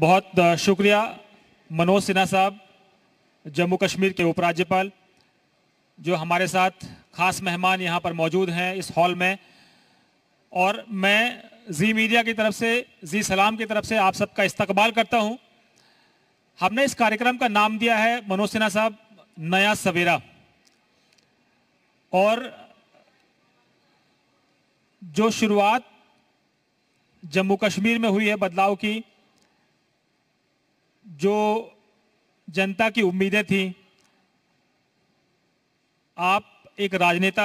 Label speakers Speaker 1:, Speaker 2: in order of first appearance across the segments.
Speaker 1: बहुत शुक्रिया मनोज सिन्हा साहब जम्मू कश्मीर के उपराज्यपाल जो हमारे साथ खास मेहमान यहाँ पर मौजूद हैं इस हॉल में और मैं जी मीडिया की तरफ से जी सलाम की तरफ से आप सबका इस्तकबाल करता हूँ हमने इस कार्यक्रम का नाम दिया है मनोज सिन्हा साहब नया सवेरा और जो शुरुआत जम्मू कश्मीर में हुई है बदलाव की जो जनता की उम्मीदें थी आप एक राजनेता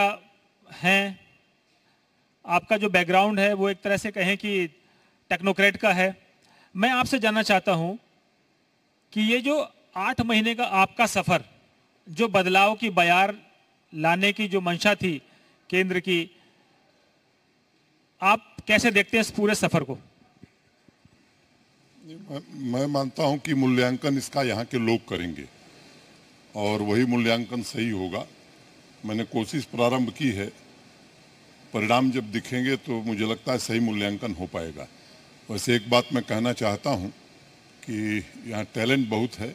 Speaker 1: हैं आपका जो बैकग्राउंड है वो एक तरह से कहें कि टेक्नोक्रेट का है मैं आपसे जानना चाहता हूं कि ये जो आठ महीने का आपका सफ़र जो बदलाव की बयार लाने की जो मंशा थी केंद्र की आप कैसे देखते हैं इस पूरे सफ़र को
Speaker 2: मैं मानता हूं कि मूल्यांकन इसका यहाँ के लोग करेंगे और वही मूल्यांकन सही होगा मैंने कोशिश प्रारंभ की है परिणाम जब दिखेंगे तो मुझे लगता है सही मूल्यांकन हो पाएगा वैसे एक बात मैं कहना चाहता हूं कि यहाँ टैलेंट बहुत है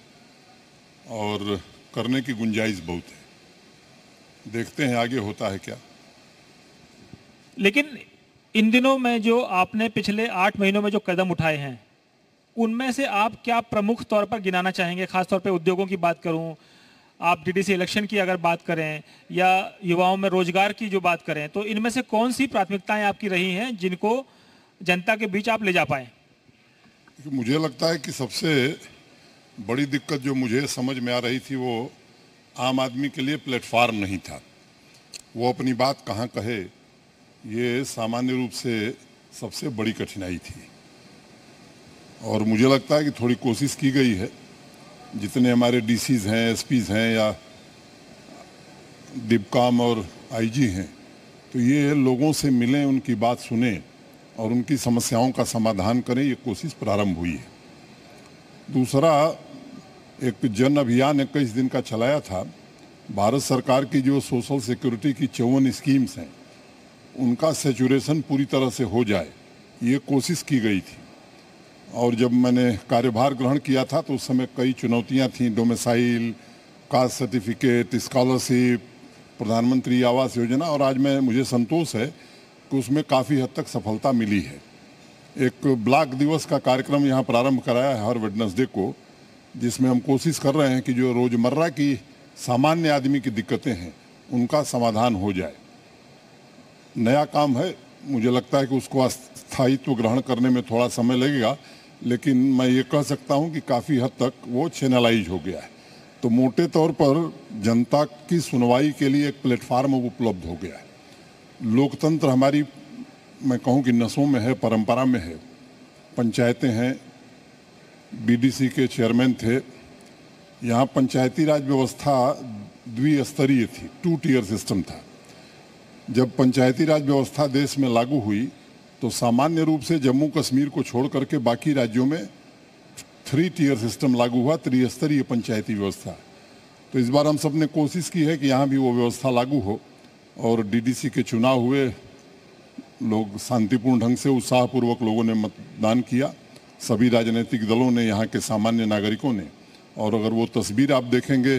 Speaker 2: और करने की गुंजाइश बहुत है देखते हैं आगे होता है क्या
Speaker 1: लेकिन इन दिनों में जो आपने पिछले आठ महीनों में जो कदम उठाए हैं उनमें से आप क्या प्रमुख तौर पर गिनाना चाहेंगे खासतौर पर उद्योगों की बात करूँ आप डीडीसी इलेक्शन की अगर बात करें या युवाओं में रोजगार की जो बात करें तो इनमें से कौन सी प्राथमिकताएं आपकी रही हैं जिनको जनता के बीच आप ले जा पाए
Speaker 2: मुझे लगता है कि सबसे बड़ी दिक्कत जो मुझे समझ में आ रही थी वो आम आदमी के लिए प्लेटफार्म नहीं था वो अपनी बात कहाँ कहे ये सामान्य रूप से सबसे बड़ी कठिनाई थी और मुझे लगता है कि थोड़ी कोशिश की गई है जितने हमारे डी हैं एस हैं या डिपकाम और आईजी हैं तो ये लोगों से मिलें उनकी बात सुने और उनकी समस्याओं का समाधान करें ये कोशिश प्रारंभ हुई है दूसरा एक जन अभियान इक्कीस दिन का चलाया था भारत सरकार की जो सोशल सिक्योरिटी की चौवन स्कीम्स हैं उनका सेचुरेशन पूरी तरह से हो जाए ये कोशिश की गई थी और जब मैंने कार्यभार ग्रहण किया था तो उस समय कई चुनौतियां थीं डोमिसाइल कास्ट सर्टिफिकेट स्कॉलरशिप प्रधानमंत्री आवास योजना और आज मैं मुझे संतोष है कि उसमें काफ़ी हद तक सफलता मिली है एक ब्लॉक दिवस का कार्यक्रम यहाँ प्रारंभ कराया है हर वेडनसडे को जिसमें हम कोशिश कर रहे हैं कि जो रोज़मर्रा की सामान्य आदमी की दिक्कतें हैं उनका समाधान हो जाए नया काम है मुझे लगता है कि उसको स्थायित्व ग्रहण करने में थोड़ा समय लगेगा लेकिन मैं ये कह सकता हूँ कि काफ़ी हद तक वो चैनलाइज हो गया है तो मोटे तौर पर जनता की सुनवाई के लिए एक प्लेटफार्म उपलब्ध हो गया है लोकतंत्र हमारी मैं कहूँ कि नसों में है परंपरा में है पंचायतें हैं बीडीसी के चेयरमैन थे यहाँ पंचायती राज व्यवस्था द्विस्तरीय थी टू टीयर सिस्टम था जब पंचायती राज व्यवस्था देश में लागू हुई तो सामान्य रूप से जम्मू कश्मीर को छोड़ करके बाकी राज्यों में थ्री टीयर सिस्टम लागू हुआ त्रिस्तरीय पंचायती व्यवस्था तो इस बार हम सब ने कोशिश की है कि यहाँ भी वो व्यवस्था लागू हो और डीडीसी के चुनाव हुए लोग शांतिपूर्ण ढंग से उत्साहपूर्वक लोगों ने मतदान किया सभी राजनीतिक दलों ने यहाँ के सामान्य नागरिकों ने और अगर वो तस्वीर आप देखेंगे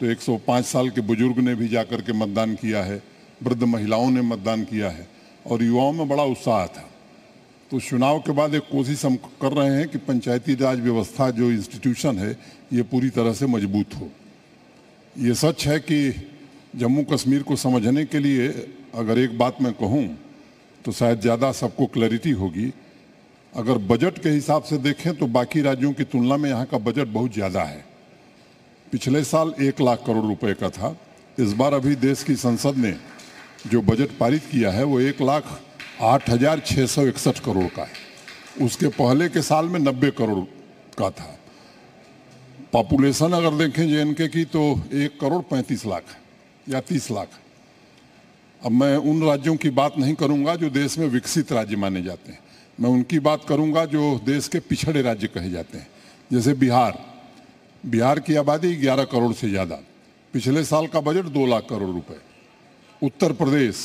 Speaker 2: तो 105 साल के बुजुर्ग ने भी जाकर के मतदान किया है वृद्ध महिलाओं ने मतदान किया है और युवाओं में बड़ा उत्साह था तो चुनाव के बाद एक कोशिश हम कर रहे हैं कि पंचायती राज व्यवस्था जो इंस्टीट्यूशन है ये पूरी तरह से मजबूत हो ये सच है कि जम्मू कश्मीर को समझने के लिए अगर एक बात मैं कहूँ तो शायद ज़्यादा सबको क्लैरिटी होगी अगर बजट के हिसाब से देखें तो बाकी राज्यों की तुलना में यहाँ का बजट बहुत ज़्यादा है पिछले साल एक लाख करोड़ रुपए का था इस बार अभी देश की संसद ने जो बजट पारित किया है वो एक लाख आठ हज़ार छः सौ इकसठ करोड़ का है उसके पहले के साल में नब्बे करोड़ का था पॉपुलेशन अगर देखें जे की तो एक करोड़ पैंतीस लाख या तीस लाख अब मैं उन राज्यों की बात नहीं करूंगा जो देश में विकसित राज्य माने जाते हैं मैं उनकी बात करूंगा जो देश के पिछड़े राज्य कहे जाते हैं जैसे बिहार बिहार की आबादी 11 करोड़ से ज़्यादा पिछले साल का बजट दो लाख करोड़ रुपए उत्तर प्रदेश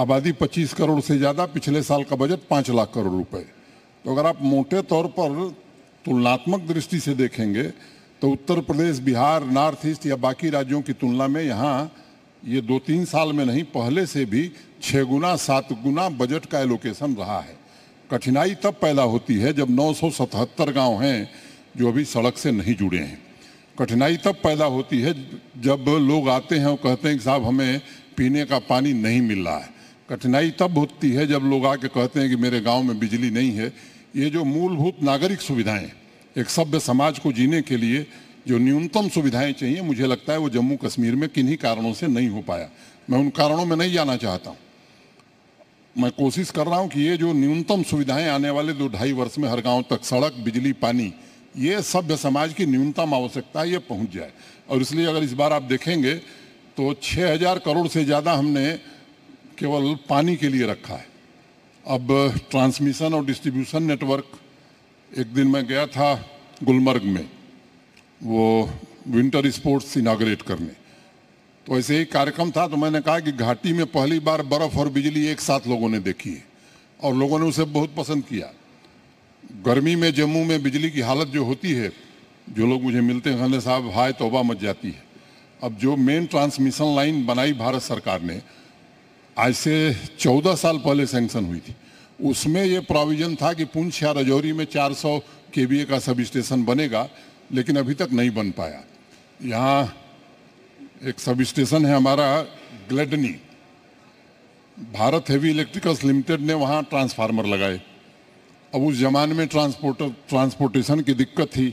Speaker 2: आबादी 25 करोड़ से ज़्यादा पिछले साल का बजट 5 लाख करोड़ रुपए तो अगर आप मोटे तौर पर तुलनात्मक दृष्टि से देखेंगे तो उत्तर प्रदेश बिहार नॉर्थ ईस्ट या बाकी राज्यों की तुलना में यहाँ ये दो तीन साल में नहीं पहले से भी छः गुना सात गुना बजट का एलोकेशन रहा है कठिनाई तब पैदा होती है जब 977 गांव हैं जो अभी सड़क से नहीं जुड़े हैं कठिनाई तब पैदा होती है जब लोग आते हैं और कहते हैं कि साहब हमें पीने का पानी नहीं मिल रहा है कठिनाई तब होती है जब लोग आके कहते हैं कि मेरे गांव में बिजली नहीं है ये जो मूलभूत नागरिक सुविधाएं एक सभ्य समाज को जीने के लिए जो न्यूनतम सुविधाएं चाहिए मुझे लगता है वो जम्मू कश्मीर में किन्हीं कारणों से नहीं हो पाया मैं उन कारणों में नहीं जाना चाहता हूँ मैं कोशिश कर रहा हूँ कि ये जो न्यूनतम सुविधाएं आने वाले दो ढाई वर्ष में हर गाँव तक सड़क बिजली पानी ये सभ्य समाज की न्यूनतम आवश्यकता ये पहुँच जाए और इसलिए अगर इस बार आप देखेंगे तो 6000 करोड़ से ज़्यादा हमने केवल पानी के लिए रखा है अब ट्रांसमिशन और डिस्ट्रीब्यूशन नेटवर्क एक दिन मैं गया था गुलमर्ग में वो विंटर स्पोर्ट्स इनाग्रेट करने तो ऐसे ही कार्यक्रम था तो मैंने कहा कि घाटी में पहली बार बर्फ़ और बिजली एक साथ लोगों ने देखी है और लोगों ने उसे बहुत पसंद किया गर्मी में जम्मू में बिजली की हालत जो होती है जो लोग मुझे मिलते हैं खाने साहब हाय तोबा मच जाती है अब जो मेन ट्रांसमिशन लाइन बनाई भारत सरकार ने आज से 14 साल पहले सेंक्शन हुई थी उसमें ये प्रोविज़न था कि पुंछ या रजौरी में 400 सौ का सब स्टेशन बनेगा लेकिन अभी तक नहीं बन पाया यहाँ एक सब स्टेशन है हमारा Gladni Bharat heavy electricals limited ने वहाँ ट्रांसफार्मर लगाए अब उस जमाने में ट्रांसपोर्टर ट्रांसपोर्टेशन की दिक्कत थी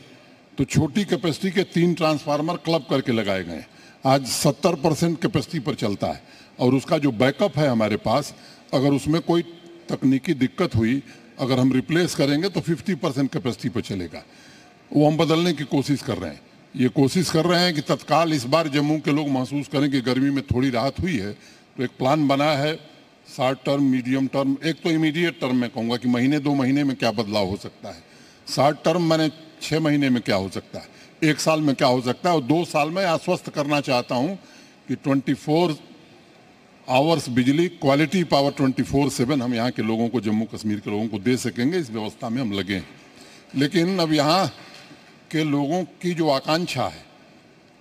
Speaker 2: तो छोटी कैपेसिटी के तीन ट्रांसफार्मर क्लब करके लगाए गए आज 70 परसेंट कैपेसिटी पर चलता है और उसका जो बैकअप है हमारे पास अगर उसमें कोई तकनीकी दिक्कत हुई अगर हम रिप्लेस करेंगे तो 50 परसेंट कैपेसिटी पर चलेगा वो हम बदलने की कोशिश कर रहे हैं ये कोशिश कर रहे हैं कि तत्काल इस बार जम्मू के लोग महसूस करें कि गर्मी में थोड़ी राहत हुई है तो एक प्लान बना है शॉर्ट टर्म मीडियम टर्म एक तो इमीडिएट टर्म में कहूँगा कि महीने दो महीने में क्या बदलाव हो सकता है शॉर्ट टर्म मैंने छः महीने में क्या हो सकता है एक साल में क्या हो सकता है और दो साल में आश्वस्त करना चाहता हूँ कि 24 आवर्स बिजली क्वालिटी पावर 24 सेवन हम यहाँ के लोगों को जम्मू कश्मीर के लोगों को दे सकेंगे इस व्यवस्था में हम लगे लेकिन अब यहाँ के लोगों की जो आकांक्षा है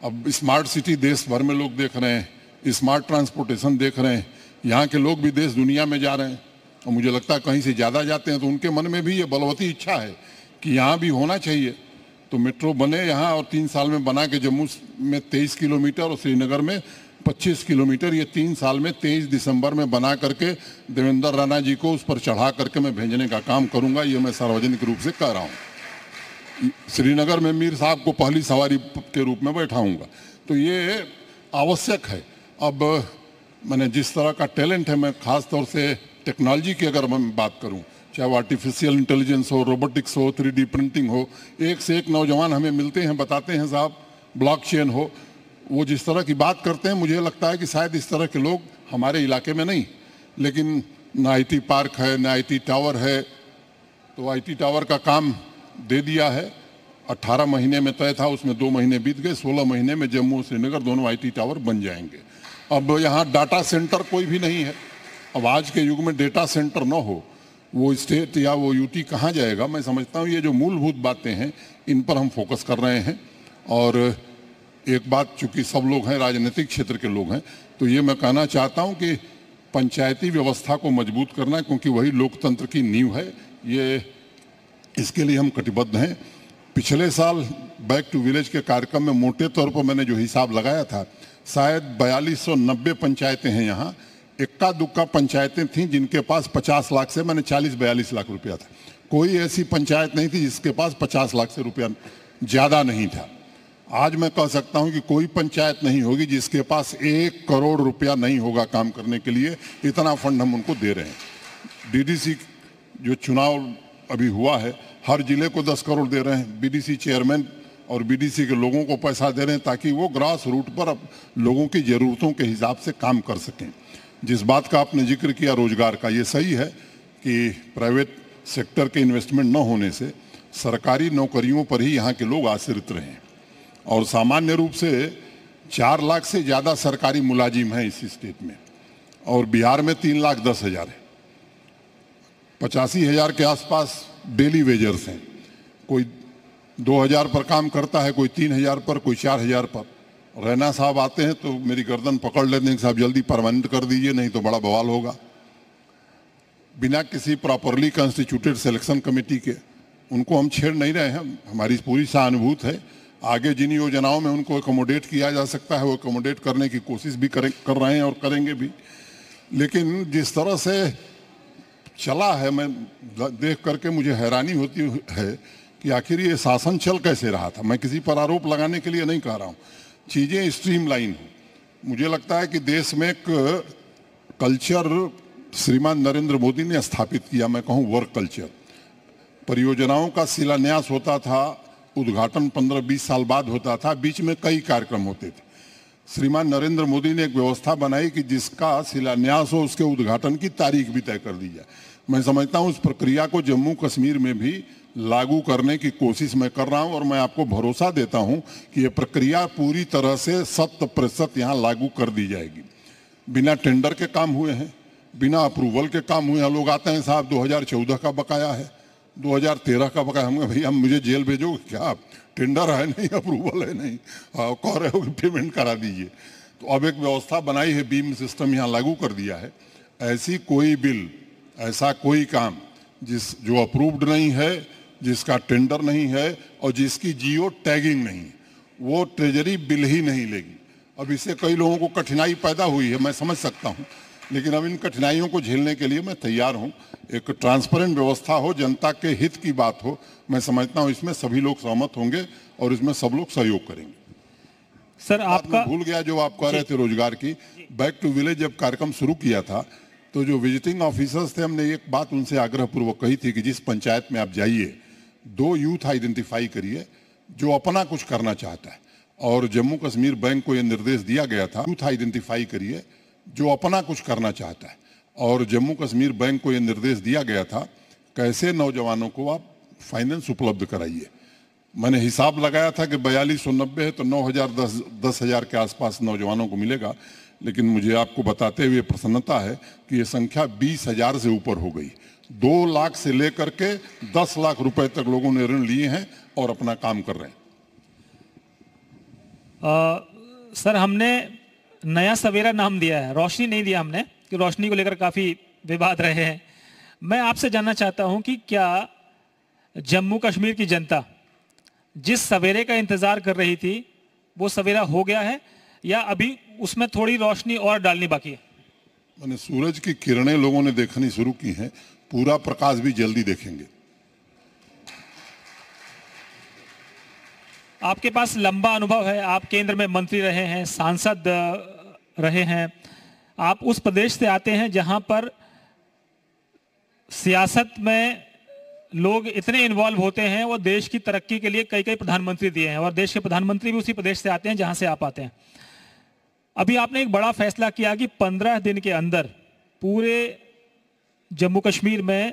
Speaker 2: अब स्मार्ट सिटी देश भर में लोग देख रहे हैं स्मार्ट ट्रांसपोर्टेशन देख रहे हैं यहाँ के लोग भी देश दुनिया में जा रहे हैं और मुझे लगता है कहीं से ज़्यादा जाते हैं तो उनके मन में भी ये बलवती इच्छा है कि यहाँ भी होना चाहिए तो मेट्रो बने यहाँ और तीन साल में बना के जम्मू में तेईस किलोमीटर और श्रीनगर में 25 किलोमीटर ये तीन साल में 23 दिसंबर में बना करके देवेंद्र राणा जी को उस पर चढ़ा करके मैं भेजने का काम करूंगा ये मैं सार्वजनिक रूप से कह रहा हूँ श्रीनगर में मीर साहब को पहली सवारी के रूप में बैठाऊँगा तो ये आवश्यक है अब मैंने जिस तरह का टैलेंट है मैं ख़ास तौर से टेक्नोलॉजी की अगर मैं बात करूँ चाहे वो आर्टिफिशियल इंटेलिजेंस हो रोबोटिक्स हो थ्री प्रिंटिंग हो एक से एक नौजवान हमें मिलते हैं बताते हैं साहब ब्लॉकचेन हो वो जिस तरह की बात करते हैं मुझे लगता है कि शायद इस तरह के लोग हमारे इलाके में नहीं लेकिन ना आई पार्क है न आई टावर है तो आईटी टावर का काम दे दिया है 18 महीने में तय था उसमें दो महीने बीत गए 16 महीने में जम्मू श्रीनगर दोनों आईटी टावर बन जाएंगे अब यहाँ डाटा सेंटर कोई भी नहीं है अब आज के युग में डेटा सेंटर ना हो वो स्टेट या वो यूटी कहाँ जाएगा मैं समझता हूँ ये जो मूलभूत बातें हैं इन पर हम फोकस कर रहे हैं और एक बात चूँकि सब लोग हैं राजनीतिक क्षेत्र के लोग हैं तो ये मैं कहना चाहता हूँ कि पंचायती व्यवस्था को मजबूत करना है क्योंकि वही लोकतंत्र की नींव है ये इसके लिए हम कटिबद्ध हैं पिछले साल बैक टू विलेज के कार्यक्रम में मोटे तौर पर मैंने जो हिसाब लगाया था शायद बयालीस पंचायतें हैं यहाँ इक्का दुक्का पंचायतें थीं जिनके पास 50 लाख से मैंने 40 बयालीस लाख रुपया था कोई ऐसी पंचायत नहीं थी जिसके पास 50 लाख से रुपया ज़्यादा नहीं था आज मैं कह सकता हूं कि कोई पंचायत नहीं होगी जिसके पास एक करोड़ रुपया नहीं होगा काम करने के लिए इतना फंड हम उनको दे रहे हैं डी जो चुनाव अभी हुआ है हर जिले को दस करोड़ दे रहे हैं बी चेयरमैन और बी के लोगों को पैसा दे रहे हैं ताकि वो ग्रास रूट पर लोगों की ज़रूरतों के हिसाब से काम कर सकें जिस बात का आपने जिक्र किया रोजगार का ये सही है कि प्राइवेट सेक्टर के इन्वेस्टमेंट न होने से सरकारी नौकरियों पर ही यहाँ के लोग आश्रित रहे हैं और सामान्य रूप से चार लाख से ज़्यादा सरकारी मुलाजिम हैं इस स्टेट में और बिहार में तीन लाख दस हज़ार है पचासी हज़ार के आसपास डेली वेजर्स हैं कोई दो हज़ार पर काम करता है कोई तीन हज़ार पर कोई चार हज़ार पर रैना साहब आते हैं तो मेरी गर्दन पकड़ लेते हैं साहब जल्दी परमानेंट कर दीजिए नहीं तो बड़ा बवाल होगा बिना किसी प्रॉपरली कॉन्स्टिट्यूटेड सिलेक्शन कमेटी के उनको हम छेड़ नहीं रहे हैं हमारी पूरी सहानुभूत है आगे जिन योजनाओं में उनको एकोमोडेट किया जा सकता है वो एकोमोडेट करने की कोशिश भी करें कर रहे हैं और करेंगे भी लेकिन जिस तरह से चला है मैं देख करके मुझे हैरानी होती है कि आखिर ये शासन चल कैसे रहा था मैं किसी पर आरोप लगाने के लिए नहीं कह रहा हूँ चीज़ें स्ट्रीमलाइन हो मुझे लगता है कि देश में एक कल्चर श्रीमान नरेंद्र मोदी ने स्थापित किया मैं कहूँ वर्क कल्चर परियोजनाओं का शिलान्यास होता था उद्घाटन 15-20 साल बाद होता था बीच में कई कार्यक्रम होते थे श्रीमान नरेंद्र मोदी ने एक व्यवस्था बनाई कि जिसका शिलान्यास हो उसके उद्घाटन की तारीख भी तय कर दी जाए मैं समझता हूँ उस प्रक्रिया को जम्मू कश्मीर में भी लागू करने की कोशिश मैं कर रहा हूं और मैं आपको भरोसा देता हूं कि ये प्रक्रिया पूरी तरह से शत प्रतिशत यहाँ लागू कर दी जाएगी बिना टेंडर के काम हुए हैं बिना अप्रूवल के काम हुए हैं लोग आते हैं साहब 2014 का बकाया है 2013 का बकाया हम भैया मुझे जेल भेजोगे क्या आप टेंडर है नहीं अप्रूवल है नहीं हाँ, कह रहे हो कि पेमेंट करा दीजिए तो अब एक व्यवस्था बनाई है बीम सिस्टम यहाँ लागू कर दिया है ऐसी कोई बिल ऐसा कोई काम जिस जो अप्रूव्ड नहीं है जिसका टेंडर नहीं है और जिसकी जियो टैगिंग नहीं वो ट्रेजरी बिल ही नहीं लेगी अब इससे कई लोगों को कठिनाई पैदा हुई है मैं समझ सकता हूँ लेकिन अब इन कठिनाइयों को झेलने के लिए मैं तैयार हूँ एक ट्रांसपेरेंट व्यवस्था हो जनता के हित की बात हो मैं समझता हूँ इसमें सभी लोग सहमत होंगे और इसमें सब लोग सहयोग करेंगे सर आपका भूल गया जो आप कह रहे थे रोजगार की बैक टू विलेज जब कार्यक्रम शुरू किया था तो जो विजिटिंग ऑफिसर्स थे हमने एक बात उनसे आग्रहपूर्वक कही थी कि जिस पंचायत में आप जाइए दो यूथ आइडेंटिफाई करिए जो अपना कुछ करना चाहता है और जम्मू कश्मीर बैंक को यह निर्देश दिया गया था यूथ आइडेंटिफाई करिए जो अपना कुछ करना चाहता है और जम्मू कश्मीर बैंक को यह निर्देश दिया गया था कैसे नौजवानों को आप फाइनेंस उपलब्ध कराइए मैंने हिसाब लगाया था कि बयालीस सौ नब्बे है तो नौ हज़ार दस दस हज़ार के आसपास नौजवानों को मिलेगा लेकिन मुझे आपको बताते हुए प्रसन्नता है कि ये संख्या बीस हज़ार से ऊपर हो गई दो लाख से लेकर के दस लाख रुपए तक लोगों ने ऋण लिए हैं और अपना काम कर रहे हैं आ,
Speaker 1: सर हमने नया सवेरा नाम दिया है रोशनी नहीं दिया हमने कि रोशनी को लेकर काफ़ी विवाद रहे हैं मैं आपसे जानना चाहता हूं कि क्या जम्मू कश्मीर की जनता जिस सवेरे का इंतज़ार कर रही थी वो सवेरा हो गया है या अभी उसमें थोड़ी रोशनी और डालनी बाकी है
Speaker 2: मैंने सूरज की किरणें लोगों ने देखनी शुरू की हैं पूरा प्रकाश भी जल्दी देखेंगे
Speaker 1: आपके पास लंबा अनुभव है आप केंद्र में मंत्री रहे हैं सांसद रहे हैं आप उस प्रदेश से आते हैं जहां पर सियासत में लोग इतने इन्वॉल्व होते हैं वो देश की तरक्की के लिए कई कई प्रधानमंत्री दिए हैं और देश के प्रधानमंत्री भी उसी प्रदेश से आते हैं जहां से आप आते हैं अभी आपने एक बड़ा फैसला किया कि पंद्रह दिन के अंदर पूरे जम्मू कश्मीर में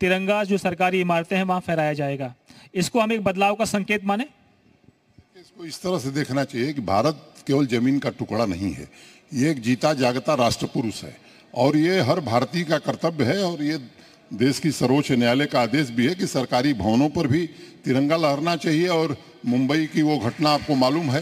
Speaker 1: तिरंगा जो सरकारी इमारतें हैं वहाँ फहराया जाएगा इसको हम एक बदलाव का संकेत माने
Speaker 2: इसको इस तरह से देखना चाहिए कि भारत केवल जमीन का टुकड़ा नहीं है ये एक जीता जागता राष्ट्र पुरुष है और ये हर भारतीय का कर्तव्य है और ये देश की सर्वोच्च न्यायालय का आदेश भी है कि सरकारी भवनों पर भी तिरंगा लहरना चाहिए और मुंबई की वो घटना आपको मालूम है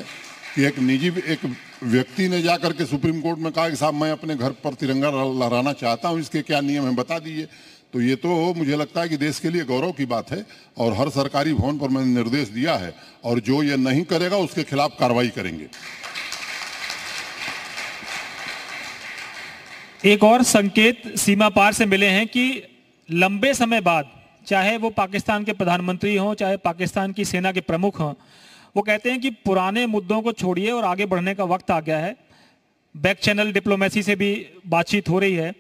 Speaker 2: कि एक निजी एक व्यक्ति ने जाकर के सुप्रीम कोर्ट में कहा कि साहब मैं अपने घर पर तिरंगा लहराना चाहता हूँ इसके क्या नियम है बता दीजिए तो ये तो मुझे लगता है कि देश के लिए गौरव की बात है और हर सरकारी भवन पर मैंने निर्देश दिया है और जो ये नहीं करेगा उसके खिलाफ कार्रवाई करेंगे एक और संकेत
Speaker 1: सीमा पार से मिले हैं कि लंबे समय बाद चाहे वो पाकिस्तान के प्रधानमंत्री हों चाहे पाकिस्तान की सेना के प्रमुख हों वो कहते हैं कि पुराने मुद्दों को छोड़िए और आगे बढ़ने का वक्त आ गया है बैक चैनल डिप्लोमेसी से भी बातचीत हो रही है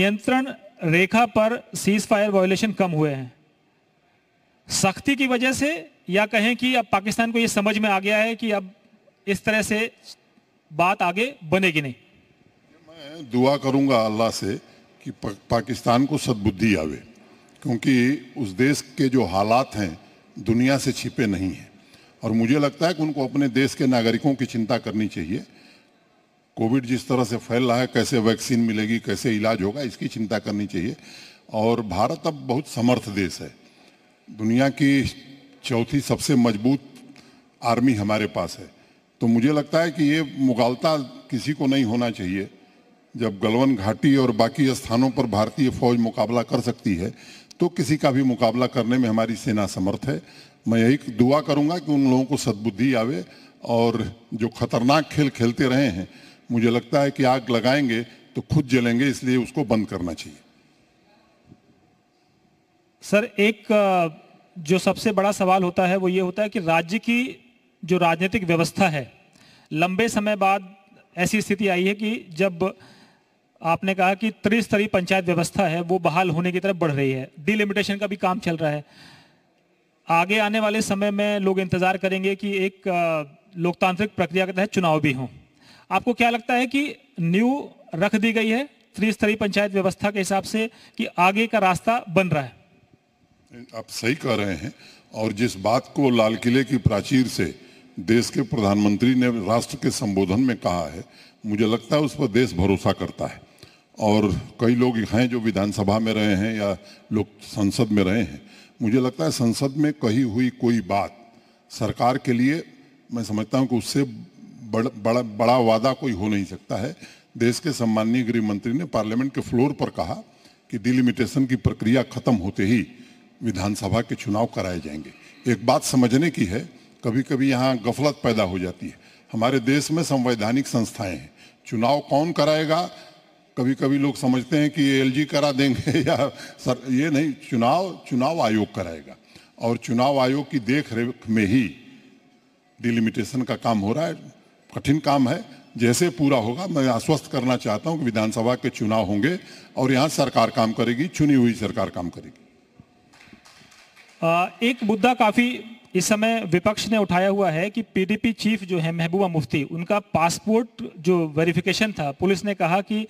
Speaker 1: नियंत्रण रेखा पर सीज फायर वायोलेशन कम हुए हैं सख्ती की वजह से या कहें कि अब पाकिस्तान को ये समझ में आ गया है कि अब इस तरह से बात आगे बनेगी नहीं
Speaker 2: मैं दुआ करूंगा अल्लाह से कि पाकिस्तान को सदबुद्धि आवे क्योंकि उस देश के जो हालात हैं दुनिया से छिपे नहीं हैं और मुझे लगता है कि उनको अपने देश के नागरिकों की चिंता करनी चाहिए कोविड जिस तरह से फैल रहा है कैसे वैक्सीन मिलेगी कैसे इलाज होगा इसकी चिंता करनी चाहिए और भारत अब बहुत समर्थ देश है दुनिया की चौथी सबसे मजबूत आर्मी हमारे पास है तो मुझे लगता है कि ये मुगालता किसी को नहीं होना चाहिए जब गलवन घाटी और बाकी स्थानों पर भारतीय फौज मुकाबला कर सकती है तो किसी का भी मुकाबला करने में हमारी सेना समर्थ है मैं यही दुआ करूंगा कि उन लोगों को सद्बुद्धि आवे और जो खतरनाक खेल खेलते रहे हैं मुझे लगता है कि आग लगाएंगे तो खुद जलेंगे इसलिए उसको बंद करना चाहिए सर एक
Speaker 1: जो सबसे बड़ा सवाल होता है वो ये होता है कि राज्य की जो राजनीतिक व्यवस्था है लंबे समय बाद ऐसी स्थिति आई है कि जब आपने कहा कि त्रिस्तरीय पंचायत व्यवस्था है वो बहाल होने की तरफ बढ़ रही है डिलिमिटेशन का भी काम चल रहा है आगे आने वाले समय में लोग इंतजार करेंगे कि एक लोकतांत्रिक प्रक्रिया के तहत चुनाव भी हों आपको क्या लगता है कि न्यू रख दी गई है त्रिस्तरीय पंचायत व्यवस्था के हिसाब से कि आगे का रास्ता बन रहा है
Speaker 2: आप सही कह रहे हैं और जिस बात को लाल किले की प्राचीर से देश के प्रधानमंत्री ने राष्ट्र के संबोधन में कहा है मुझे लगता है उस पर देश भरोसा करता है और कई लोग हैं जो विधानसभा में रहे हैं या लोग संसद में रहे हैं मुझे लगता है संसद में कही हुई कोई बात सरकार के लिए मैं समझता हूं कि उससे बड़ा बड़ा बड़ा वादा कोई हो नहीं सकता है देश के सम्माननीय गृह मंत्री ने पार्लियामेंट के फ्लोर पर कहा कि डिलिमिटेशन की प्रक्रिया खत्म होते ही विधानसभा के चुनाव कराए जाएंगे एक बात समझने की है कभी कभी यहाँ गफलत पैदा हो जाती है हमारे देश में संवैधानिक संस्थाएं हैं चुनाव कौन कराएगा कभी कभी लोग समझते हैं कि एलजी करा देंगे या सर ये नहीं चुनाव चुनाव आयोग कराएगा और चुनाव आयोग की देख रेख में ही डिलिमिटेशन का काम हो रहा है कठिन काम है जैसे पूरा होगा मैं आश्वस्त करना चाहता हूं कि विधानसभा के चुनाव होंगे और यहां सरकार काम करेगी चुनी हुई सरकार काम करेगी
Speaker 1: एक मुद्दा काफी इस समय विपक्ष ने उठाया हुआ है कि पीडीपी चीफ जो है महबूबा मुफ्ती उनका पासपोर्ट जो वेरिफिकेशन था पुलिस ने कहा कि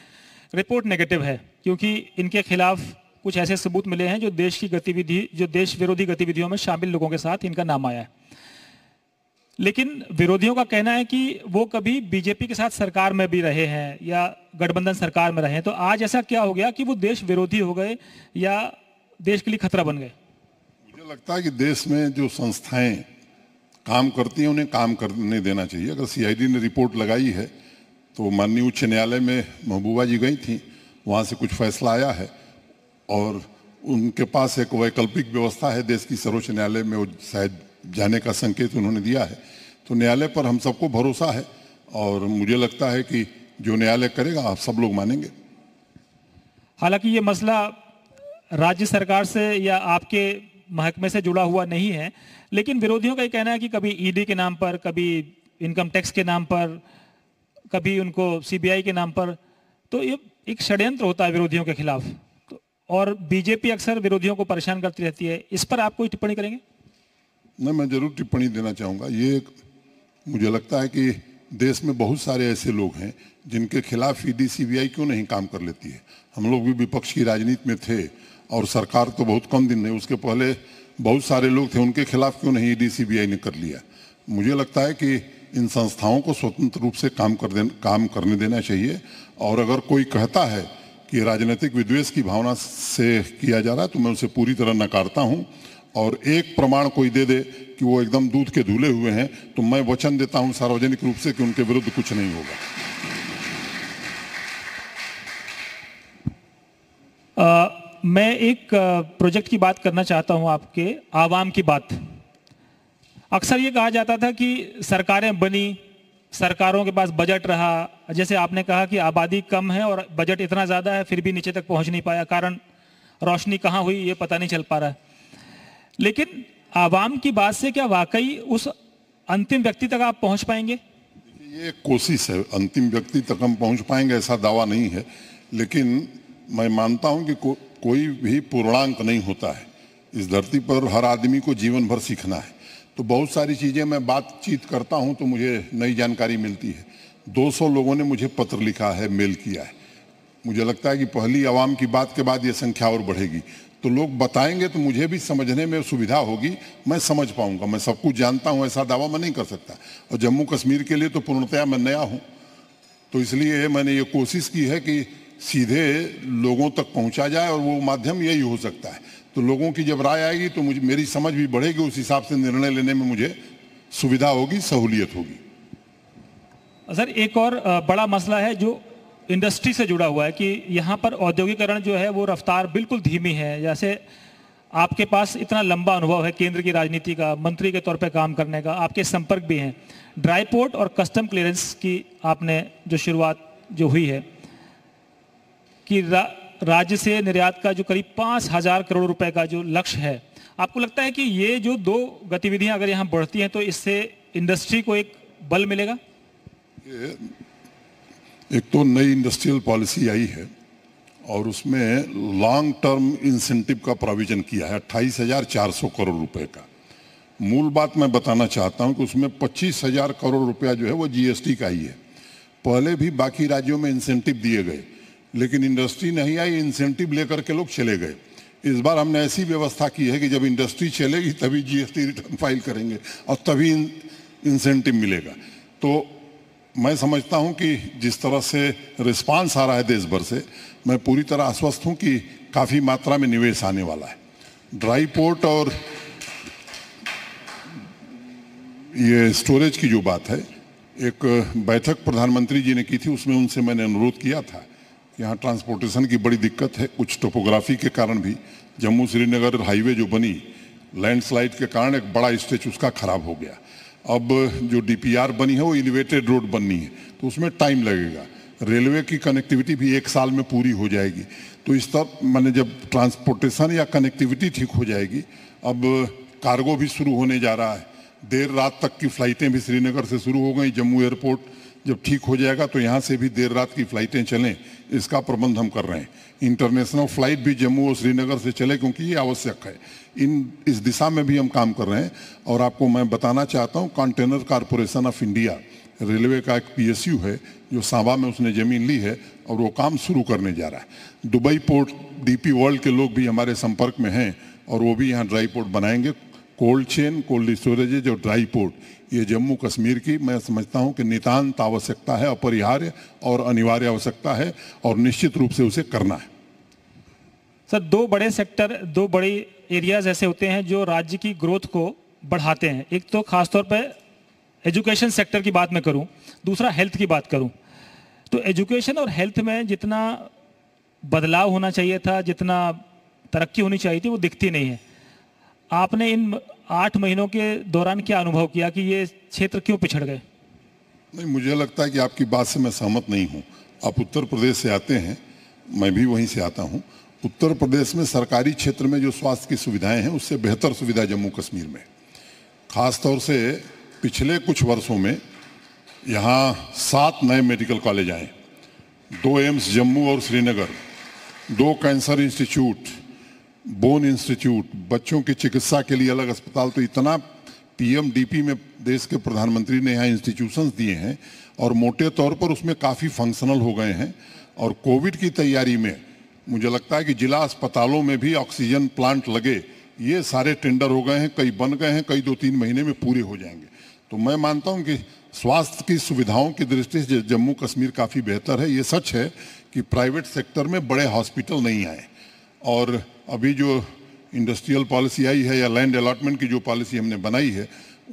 Speaker 1: रिपोर्ट नेगेटिव है क्योंकि इनके खिलाफ कुछ ऐसे सबूत मिले हैं जो देश की गतिविधि जो देश विरोधी गतिविधियों में शामिल लोगों के साथ इनका नाम आया है लेकिन विरोधियों का कहना है कि वो कभी बीजेपी के साथ सरकार में भी रहे हैं या गठबंधन सरकार में रहे हैं तो आज ऐसा क्या हो गया कि वो देश विरोधी हो गए या देश के लिए खतरा बन गए
Speaker 2: मुझे लगता है कि देश में जो संस्थाएं काम करती हैं उन्हें काम करने देना चाहिए अगर सीआईडी ने रिपोर्ट लगाई है तो माननीय उच्च न्यायालय में महबूबा जी गई थी वहाँ से कुछ फैसला आया है और उनके पास एक वैकल्पिक व्यवस्था है देश की सर्वोच्च न्यायालय में वो शायद जाने का संकेत उन्होंने दिया है तो न्यायालय पर हम सबको भरोसा है और मुझे लगता है कि जो न्यायालय करेगा आप सब लोग मानेंगे
Speaker 1: हालांकि ये मसला राज्य सरकार से या आपके महकमे से जुड़ा हुआ नहीं है लेकिन विरोधियों का ये कहना है कि कभी ईडी e के नाम पर कभी इनकम टैक्स के नाम पर कभी उनको सीबीआई के नाम पर तो ये एक षड्यंत्र होता है विरोधियों के खिलाफ तो और बीजेपी अक्सर विरोधियों को परेशान करती रहती है इस पर आप कोई टिप्पणी करेंगे
Speaker 2: नहीं मैं जरूर टिप्पणी देना चाहूँगा ये मुझे लगता है कि देश में बहुत सारे ऐसे लोग हैं जिनके खिलाफ ईडी e सीबीआई क्यों नहीं काम कर लेती है हम लोग भी विपक्ष की राजनीति में थे और सरकार तो बहुत कम दिन है उसके पहले बहुत सारे लोग थे उनके खिलाफ क्यों नहीं ईडी e सीबीआई ने कर लिया मुझे लगता है कि इन संस्थाओं को स्वतंत्र रूप से काम कर देना काम करने देना चाहिए और अगर कोई कहता है कि राजनीतिक विद्वेष की भावना से किया जा रहा है तो मैं उसे पूरी तरह नकारता हूँ और एक प्रमाण कोई दे दे कि वो एकदम दूध के धुले हुए हैं तो मैं वचन देता हूँ सार्वजनिक रूप से कि उनके विरुद्ध कुछ नहीं होगा
Speaker 1: आ, मैं एक प्रोजेक्ट की बात करना चाहता हूँ आपके आवाम की बात अक्सर ये कहा जाता था कि सरकारें बनी सरकारों के पास बजट रहा जैसे आपने कहा कि आबादी कम है और बजट इतना ज़्यादा है फिर भी नीचे तक पहुंच नहीं पाया कारण रोशनी कहाँ हुई ये पता नहीं चल पा रहा है लेकिन आवाम की बात से क्या वाकई उस अंतिम व्यक्ति तक आप पहुंच पाएंगे
Speaker 2: ये कोशिश है अंतिम व्यक्ति तक हम पहुंच पाएंगे ऐसा दावा नहीं है लेकिन मैं मानता हूं कि को, कोई भी पूर्णांक नहीं होता है इस धरती पर हर आदमी को जीवन भर सीखना है तो बहुत सारी चीज़ें मैं बातचीत करता हूं तो मुझे नई जानकारी मिलती है 200 लोगों ने मुझे पत्र लिखा है मेल किया है मुझे लगता है कि पहली आवाम की बात के बाद ये संख्या और बढ़ेगी तो लोग बताएंगे तो मुझे भी समझने में सुविधा होगी मैं समझ पाऊंगा मैं सब कुछ जानता हूं ऐसा दावा मैं नहीं कर सकता और जम्मू कश्मीर के लिए तो पूर्णतया मैं नया हूँ तो इसलिए मैंने ये कोशिश की है कि सीधे लोगों तक पहुँचा जाए और वो माध्यम यही हो सकता है तो लोगों की जब राय आएगी तो मुझे मेरी समझ भी बढ़ेगी उस हिसाब से निर्णय लेने में मुझे सुविधा होगी सहूलियत होगी
Speaker 1: सर एक और बड़ा मसला है जो इंडस्ट्री से जुड़ा हुआ है कि यहाँ पर औद्योगिकरण जो है वो रफ्तार बिल्कुल धीमी है जैसे आपके पास इतना लंबा अनुभव है केंद्र की राजनीति का मंत्री के तौर पर काम करने का आपके संपर्क भी हैं ड्राई पोर्ट और कस्टम क्लियरेंस की आपने जो शुरुआत जो हुई है कि राज्य से निर्यात का जो करीब पाँच हजार करोड़ रुपए का जो लक्ष्य है आपको लगता है कि ये जो दो गतिविधियां अगर यहाँ बढ़ती हैं तो इससे इंडस्ट्री को एक बल मिलेगा
Speaker 2: एक तो नई इंडस्ट्रियल पॉलिसी आई है और उसमें लॉन्ग टर्म इंसेंटिव का प्रोविजन किया है अट्ठाईस हजार चार सौ करोड़ रुपए का मूल बात मैं बताना चाहता हूं कि उसमें पच्चीस हजार करोड़ रुपया जो है वो जीएसटी का ही है पहले भी बाकी राज्यों में इंसेंटिव दिए गए लेकिन इंडस्ट्री नहीं आई इंसेंटिव लेकर के लोग चले गए इस बार हमने ऐसी व्यवस्था की है कि जब इंडस्ट्री चलेगी तभी जीएसटी रिटर्न फाइल करेंगे और तभी इंसेंटिव मिलेगा तो मैं समझता हूं कि जिस तरह से रिस्पांस आ रहा है देश भर से मैं पूरी तरह आश्वस्त हूं कि काफ़ी मात्रा में निवेश आने वाला है ड्राई पोर्ट और ये स्टोरेज की जो बात है एक बैठक प्रधानमंत्री जी ने की थी उसमें उनसे मैंने अनुरोध किया था यहाँ ट्रांसपोर्टेशन की बड़ी दिक्कत है कुछ टोपोग्राफी के कारण भी जम्मू श्रीनगर हाईवे जो बनी लैंडस्लाइड के कारण एक बड़ा स्टेच उसका खराब हो गया अब जो डीपीआर बनी है वो एलिवेटेड रोड बननी है तो उसमें टाइम लगेगा रेलवे की कनेक्टिविटी भी एक साल में पूरी हो जाएगी तो इस तरह मैंने जब ट्रांसपोर्टेशन या कनेक्टिविटी ठीक हो जाएगी अब कार्गो भी शुरू होने जा रहा है देर रात तक की फ़्लाइटें भी श्रीनगर से शुरू हो गई जम्मू एयरपोर्ट जब ठीक हो जाएगा तो यहाँ से भी देर रात की फ़्लाइटें चलें इसका प्रबंध हम कर रहे हैं इंटरनेशनल फ्लाइट भी जम्मू और श्रीनगर से चले क्योंकि ये आवश्यक है इन इस दिशा में भी हम काम कर रहे हैं और आपको मैं बताना चाहता हूँ container corporation of India railway का एक पीएसयू है जो सांबा में उसने ज़मीन ली है और वो काम शुरू करने जा रहा है दुबई पोर्ट डी वर्ल्ड के लोग भी हमारे संपर्क में हैं और वो भी यहाँ ड्राई पोर्ट बनाएंगे कोल्ड चेन कोल्ड स्टोरेज और ड्राई पोर्ट ये जम्मू कश्मीर की मैं समझता हूं कि नितान्त आवश्यकता है अपरिहार्य और अनिवार्य आवश्यकता है और निश्चित रूप से उसे करना है
Speaker 1: सर दो बड़े सेक्टर दो बड़े एरियाज ऐसे होते हैं जो राज्य की ग्रोथ को बढ़ाते हैं एक तो खासतौर पर एजुकेशन सेक्टर की बात मैं करूं दूसरा हेल्थ की बात करूं तो एजुकेशन और हेल्थ में जितना बदलाव होना चाहिए था जितना तरक्की होनी चाहिए थी वो दिखती नहीं है आपने इन आठ महीनों के दौरान क्या अनुभव किया कि ये क्षेत्र क्यों पिछड़ गए
Speaker 2: नहीं मुझे लगता है कि आपकी बात से मैं सहमत नहीं हूँ आप उत्तर प्रदेश से आते हैं मैं भी वहीं से आता हूँ उत्तर प्रदेश में सरकारी क्षेत्र में जो स्वास्थ्य की सुविधाएं हैं उससे बेहतर सुविधा जम्मू कश्मीर में ख़ास तौर से पिछले कुछ वर्षों में यहाँ सात नए मेडिकल कॉलेज आए दो एम्स जम्मू और श्रीनगर दो कैंसर इंस्टीट्यूट बोन इंस्टीट्यूट बच्चों की चिकित्सा के लिए अलग अस्पताल तो इतना पीएमडीपी में देश के प्रधानमंत्री ने यहाँ इंस्टीट्यूशंस दिए हैं और मोटे तौर पर उसमें काफ़ी फंक्शनल हो गए हैं और कोविड की तैयारी में मुझे लगता है कि जिला अस्पतालों में भी ऑक्सीजन प्लांट लगे ये सारे टेंडर हो गए हैं कई बन गए हैं कई दो तीन महीने में पूरे हो जाएंगे तो मैं मानता हूँ कि स्वास्थ्य की सुविधाओं की दृष्टि से जम्मू कश्मीर काफ़ी बेहतर है ये सच है कि प्राइवेट सेक्टर में बड़े हॉस्पिटल नहीं आए और अभी जो इंडस्ट्रियल पॉलिसी आई है या लैंड अलॉटमेंट की जो पॉलिसी हमने बनाई है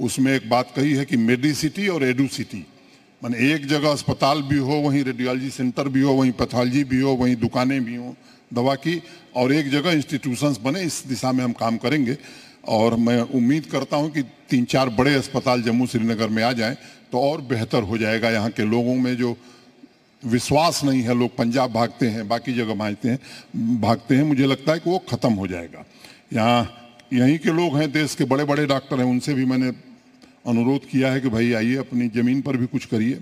Speaker 2: उसमें एक बात कही है कि मेडिसिटी और एडुसिटी मैंने एक जगह अस्पताल भी हो वहीं रेडियोलॉजी सेंटर भी हो वहीं पैथोलॉजी भी हो वहीं दुकानें भी हों दवा की और एक जगह इंस्टीट्यूशंस बने इस दिशा में हम काम करेंगे और मैं उम्मीद करता हूं कि तीन चार बड़े अस्पताल जम्मू श्रीनगर में आ जाएं तो और बेहतर हो जाएगा यहाँ के लोगों में जो विश्वास नहीं है लोग पंजाब भागते हैं बाकी जगह भागते हैं भागते हैं मुझे लगता है कि वो ख़त्म हो जाएगा यहाँ यहीं के लोग हैं देश के बड़े बड़े डॉक्टर हैं उनसे भी मैंने अनुरोध किया है कि भाई आइए अपनी ज़मीन पर भी कुछ करिए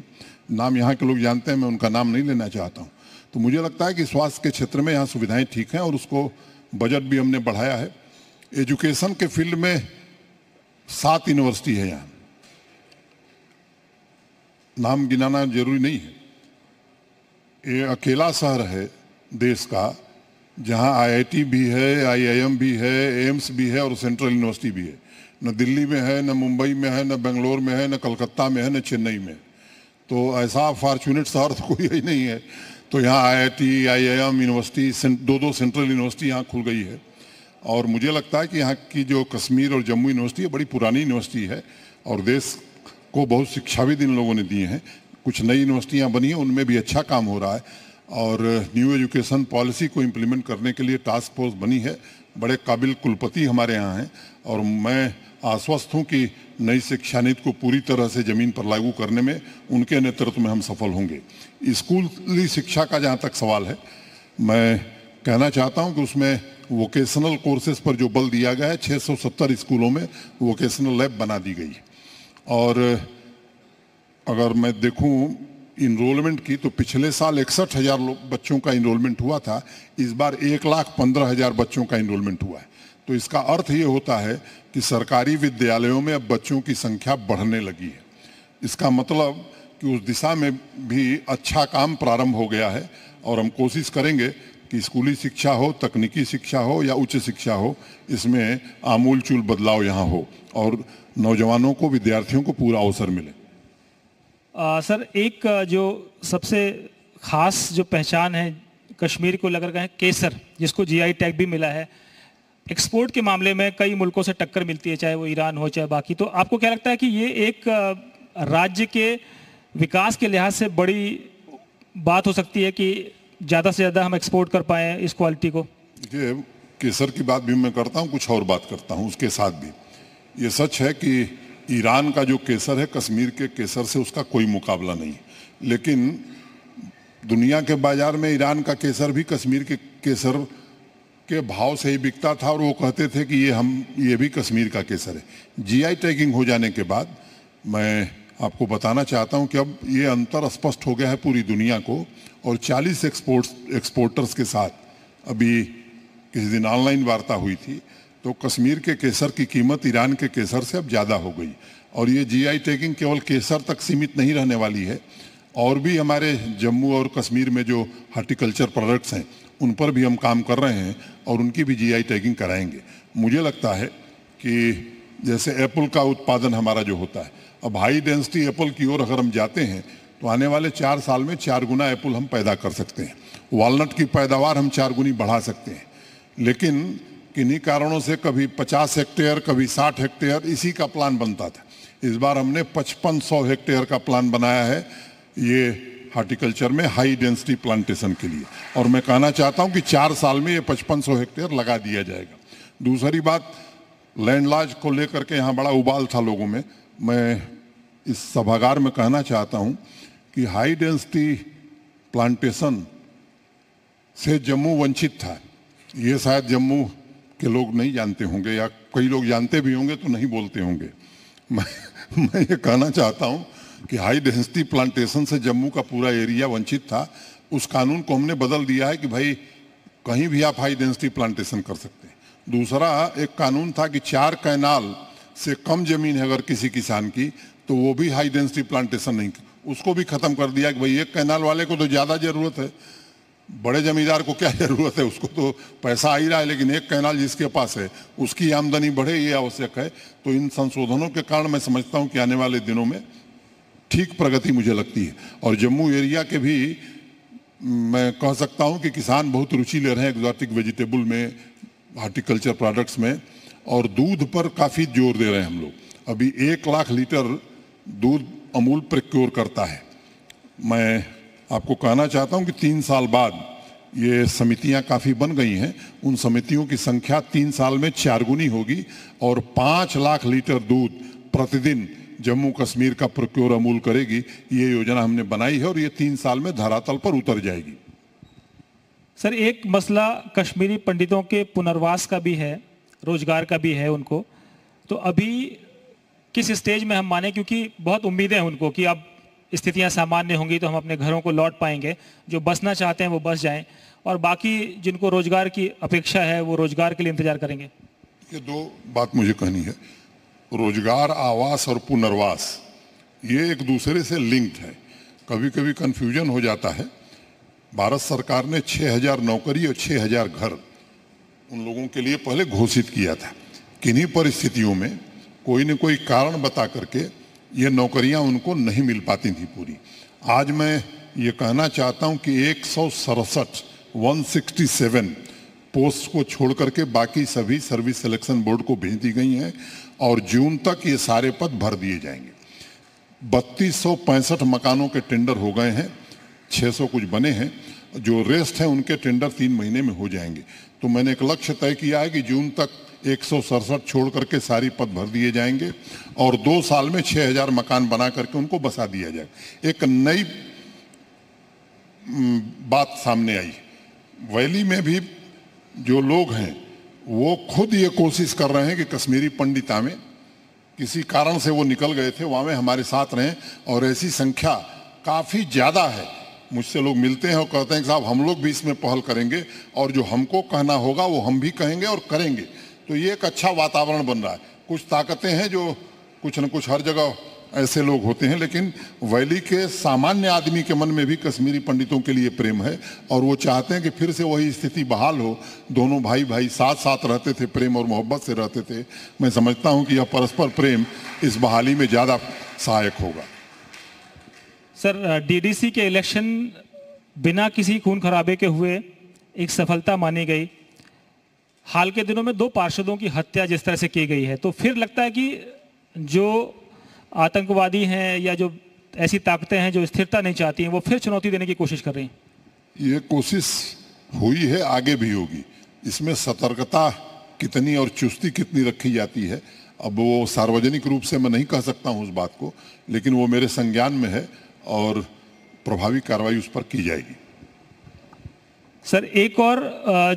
Speaker 2: नाम यहाँ के लोग जानते हैं मैं उनका नाम नहीं लेना चाहता हूँ तो मुझे लगता है कि स्वास्थ्य के क्षेत्र में यहाँ सुविधाएँ ठीक हैं और उसको बजट भी हमने बढ़ाया है एजुकेशन के फील्ड में सात यूनिवर्सिटी है यहाँ नाम गिनाना जरूरी नहीं है ये अकेला शहर है देश का जहाँ आईआईटी भी है आईआईएम भी है एम्स भी है और सेंट्रल यूनिवर्सिटी भी है न दिल्ली में है न मुंबई में है न बेंगलोर में है न कलकत्ता में है न चेन्नई में तो ऐसा फॉर्चुनेट शहर तो कोई ही नहीं है तो यहाँ आईआईटी आईआईएम यूनिवर्सिटी दो दो सेंट्रल यूनिवर्सिटी यहाँ खुल गई है और मुझे लगता है कि यहाँ की जो कश्मीर और जम्मू यूनिवर्सिटी है बड़ी पुरानी यूनिवर्सिटी है और देश को बहुत शिक्षा भी इन लोगों ने दिए हैं कुछ नई यूनिवर्सिटियाँ बनी हैं उनमें भी अच्छा काम हो रहा है और न्यू एजुकेशन पॉलिसी को इम्प्लीमेंट करने के लिए टास्क फोर्स बनी है बड़े काबिल कुलपति हमारे यहाँ हैं और मैं आश्वस्त हूँ कि नई शिक्षा नीति को पूरी तरह से ज़मीन पर लागू करने में उनके नेतृत्व में हम सफल होंगे स्कूली शिक्षा का जहाँ तक सवाल है मैं कहना चाहता हूँ कि उसमें वोकेशनल कोर्सेज पर जो बल दिया गया है 670 स्कूलों में वोकेशनल लैब बना दी गई और अगर मैं देखूं इनरोलमेंट की तो पिछले साल इकसठ हज़ार बच्चों का इनरोलमेंट हुआ था इस बार एक लाख पंद्रह हज़ार बच्चों का इनरोलमेंट हुआ है तो इसका अर्थ ये होता है कि सरकारी विद्यालयों में अब बच्चों की संख्या बढ़ने लगी है इसका मतलब कि उस दिशा में भी अच्छा काम प्रारंभ हो गया है और हम कोशिश करेंगे कि स्कूली शिक्षा हो तकनीकी शिक्षा हो या उच्च शिक्षा हो इसमें आमूलचूल बदलाव यहाँ हो और नौजवानों को विद्यार्थियों को पूरा अवसर मिले
Speaker 1: आ, सर एक जो सबसे खास जो पहचान है कश्मीर को लग रहा है केसर जिसको जीआई टैग भी मिला है एक्सपोर्ट के मामले में कई मुल्कों से टक्कर मिलती है चाहे वो ईरान हो चाहे बाकी तो आपको क्या लगता है कि ये एक राज्य के विकास के लिहाज से बड़ी बात हो सकती है कि ज़्यादा से ज़्यादा हम एक्सपोर्ट कर पाए
Speaker 2: इस क्वालिटी को ये केसर की बात भी मैं करता हूँ कुछ और बात करता हूँ उसके साथ भी ये सच है कि ईरान का जो केसर है कश्मीर के केसर से उसका कोई मुकाबला नहीं लेकिन दुनिया के बाज़ार में ईरान का केसर भी कश्मीर के केसर के भाव से ही बिकता था और वो कहते थे कि ये हम ये भी कश्मीर का केसर है जीआई टैगिंग हो जाने के बाद मैं आपको बताना चाहता हूं कि अब ये अंतर स्पष्ट हो गया है पूरी दुनिया को और 40 एक्सपोर्ट एक्सपोर्टर्स के साथ अभी किसी दिन ऑनलाइन वार्ता हुई थी तो कश्मीर के केसर की कीमत ईरान के केसर से अब ज़्यादा हो गई और ये जीआई टैगिंग केवल केसर तक सीमित नहीं रहने वाली है और भी हमारे जम्मू और कश्मीर में जो हार्टिकल्चर प्रोडक्ट्स हैं उन पर भी हम काम कर रहे हैं और उनकी भी जीआई टैगिंग कराएंगे मुझे लगता है कि जैसे एप्पल का उत्पादन हमारा जो होता है अब हाई डेंसिटी एप्पल की ओर अगर हम जाते हैं तो आने वाले चार साल में चार गुना एप्पल हम पैदा कर सकते हैं वालनट की पैदावार हम चार गुनी बढ़ा सकते हैं लेकिन किन्हीं कारणों से कभी 50 हेक्टेयर कभी 60 हेक्टेयर इसी का प्लान बनता था इस बार हमने 5500 हेक्टेयर का प्लान बनाया है ये हार्टिकल्चर में हाई डेंसिटी प्लांटेशन के लिए और मैं कहना चाहता हूँ कि चार साल में ये 5500 हेक्टेयर लगा दिया जाएगा दूसरी बात लैंडलाज को लेकर के यहाँ बड़ा उबाल था लोगों में मैं इस सभागार में कहना चाहता हूँ कि हाई डेंसिटी प्लांटेशन से जम्मू वंचित था ये शायद जम्मू के लोग नहीं जानते होंगे या कई लोग जानते भी होंगे तो नहीं बोलते होंगे मैं मैं ये कहना चाहता हूँ कि हाई डेंसिटी प्लांटेशन से जम्मू का पूरा एरिया वंचित था उस कानून को हमने बदल दिया है कि भाई कहीं भी आप हाई डेंसिटी प्लांटेशन कर सकते हैं दूसरा एक कानून था कि चार कैनाल से कम ज़मीन है अगर किसी किसान की तो वो भी हाई डेंसिटी प्लांटेशन नहीं उसको भी ख़त्म कर दिया कि भाई एक कैनाल वाले को तो ज़्यादा ज़रूरत है बड़े जमींदार को क्या जरूरत है उसको तो पैसा आ ही रहा है लेकिन एक कैनाल जिसके पास है उसकी आमदनी बढ़े ये आवश्यक है तो इन संशोधनों के कारण मैं समझता हूँ कि आने वाले दिनों में ठीक प्रगति मुझे लगती है और जम्मू एरिया के भी मैं कह सकता हूँ कि किसान बहुत रुचि ले रहे हैं एग्जॉटिक वेजिटेबल में हार्टिकल्चर प्रोडक्ट्स में और दूध पर काफ़ी जोर दे रहे हैं हम लोग अभी एक लाख लीटर दूध अमूल प्रक्योर करता है मैं आपको कहना चाहता हूं कि तीन साल बाद ये समितियां काफ़ी बन गई हैं उन समितियों की संख्या तीन साल में चारगुनी होगी और पाँच लाख लीटर दूध प्रतिदिन जम्मू कश्मीर का प्रक्योर अमूल करेगी ये योजना हमने बनाई है और ये तीन साल में धरातल पर उतर जाएगी सर एक
Speaker 1: मसला कश्मीरी पंडितों के पुनर्वास का भी है रोजगार का भी है उनको तो अभी किस स्टेज में हम माने क्योंकि बहुत उम्मीदें हैं उनको कि अब स्थितियां सामान्य होंगी तो हम अपने घरों को लौट पाएंगे जो बसना चाहते हैं वो बस जाएं और बाकी जिनको रोजगार की अपेक्षा है वो रोजगार के लिए इंतजार करेंगे
Speaker 2: ये दो बात मुझे कहनी है रोजगार आवास और पुनर्वास ये एक दूसरे से लिंक्ड है कभी कभी कन्फ्यूजन हो जाता है भारत सरकार ने छः नौकरी और छः घर उन लोगों के लिए पहले घोषित किया था किन्हीं परिस्थितियों में कोई न कोई कारण बता करके ये नौकरियां उनको नहीं मिल पाती थी पूरी आज मैं ये कहना चाहता हूं कि एक सौ सड़सठ वन सिक्सटी सेवन पोस्ट को छोड़ करके बाकी सभी सर्विस सिलेक्शन बोर्ड को भेज दी गई हैं और जून तक ये सारे पद भर दिए जाएंगे बत्तीस सौ पैंसठ मकानों के टेंडर हो गए हैं छः सौ कुछ बने हैं जो रेस्ट हैं उनके टेंडर तीन महीने में हो जाएंगे तो मैंने एक लक्ष्य तय किया है कि जून तक एक छोड़ करके सारी पद भर दिए जाएंगे और दो साल में 6000 मकान बना करके उनको बसा दिया जाए एक नई बात सामने आई वैली में भी जो लोग हैं वो खुद ये कोशिश कर रहे हैं कि कश्मीरी पंडिता में किसी कारण से वो निकल गए थे वहाँ में हमारे साथ रहें और ऐसी संख्या काफ़ी ज़्यादा है मुझसे लोग मिलते हैं और कहते हैं कि साहब हम लोग भी इसमें पहल करेंगे और जो हमको कहना होगा वो हम भी कहेंगे और करेंगे तो ये एक अच्छा वातावरण बन रहा है कुछ ताकतें हैं जो कुछ न कुछ हर जगह ऐसे लोग होते हैं लेकिन वैली के सामान्य आदमी के मन में भी कश्मीरी पंडितों के लिए प्रेम है और वो चाहते हैं कि फिर से वही स्थिति बहाल हो दोनों भाई भाई साथ साथ रहते थे प्रेम और मोहब्बत से रहते थे मैं समझता हूँ कि यह परस्पर प्रेम इस बहाली में ज़्यादा सहायक होगा
Speaker 1: सर डीडीसी के इलेक्शन बिना किसी खून खराबे के हुए एक सफलता मानी गई हाल के दिनों में दो पार्षदों की हत्या जिस तरह से की गई है तो फिर लगता है कि जो आतंकवादी हैं या जो ऐसी ताकतें हैं जो स्थिरता नहीं चाहती हैं वो फिर चुनौती देने की कोशिश कर रही हैं
Speaker 2: ये कोशिश हुई है आगे भी होगी इसमें सतर्कता कितनी और चुस्ती कितनी रखी जाती है अब वो सार्वजनिक रूप से मैं नहीं कह सकता हूँ उस बात को लेकिन वो मेरे संज्ञान में है और प्रभावी कार्रवाई उस पर की जाएगी सर एक और